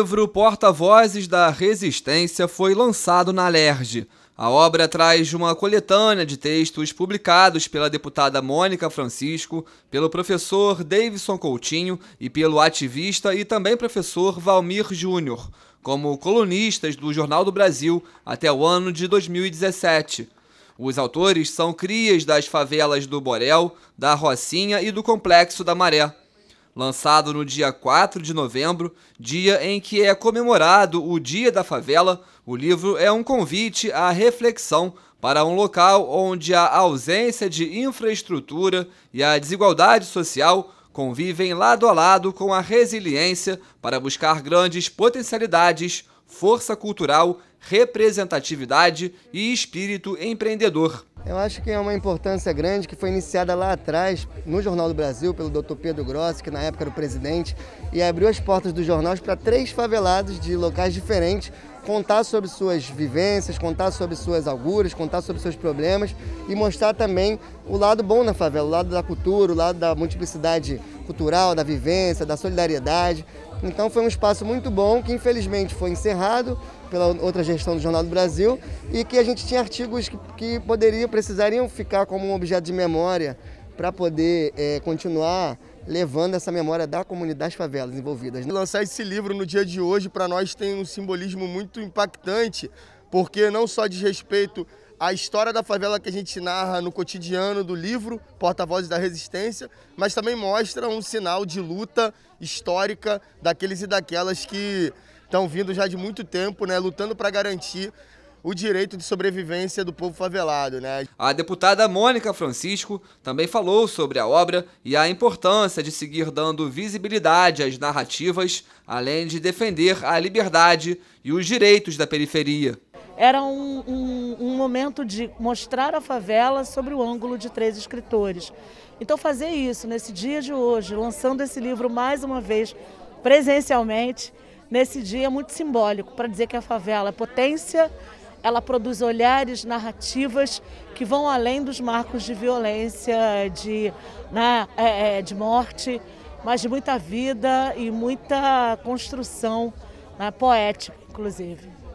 livro Porta-Vozes da Resistência foi lançado na LERJ. A obra traz uma coletânea de textos publicados pela deputada Mônica Francisco, pelo professor Davidson Coutinho e pelo ativista e também professor Valmir Júnior, como colunistas do Jornal do Brasil até o ano de 2017. Os autores são crias das favelas do Borel, da Rocinha e do Complexo da Maré lançado no dia 4 de novembro, dia em que é comemorado o Dia da Favela, o livro é um convite à reflexão para um local onde a ausência de infraestrutura e a desigualdade social convivem lado a lado com a resiliência para buscar grandes potencialidades, força cultural, representatividade e espírito empreendedor. Eu acho que é uma importância grande que foi iniciada lá atrás, no Jornal do Brasil, pelo Dr. Pedro Grossi, que na época era o presidente, e abriu as portas dos jornais para três favelados de locais diferentes contar sobre suas vivências, contar sobre suas auguras, contar sobre seus problemas e mostrar também o lado bom da favela, o lado da cultura, o lado da multiplicidade cultural, da vivência, da solidariedade. Então foi um espaço muito bom que infelizmente foi encerrado pela outra gestão do Jornal do Brasil e que a gente tinha artigos que, que poderiam, precisariam ficar como um objeto de memória para poder é, continuar levando essa memória da comunidade das favelas envolvidas. Né? Lançar esse livro no dia de hoje para nós tem um simbolismo muito impactante, porque não só diz respeito à história da favela que a gente narra no cotidiano do livro Porta-Vozes da Resistência, mas também mostra um sinal de luta histórica daqueles e daquelas que estão vindo já de muito tempo, né, lutando para garantir o direito de sobrevivência do povo favelado. Né? A deputada Mônica Francisco também falou sobre a obra e a importância de seguir dando visibilidade às narrativas, além de defender a liberdade e os direitos da periferia era um, um, um, momento de mostrar a favela sobre o ângulo de três escritores. Então, fazer isso nesse dia de hoje, lançando esse livro mais uma vez presencialmente, nesse dia é muito simbólico para dizer que a favela é potência ela produz olhares, narrativas que vão além dos marcos de violência, de, né, é, é de morte, mas de muita vida e muita construção né, poética, inclusive.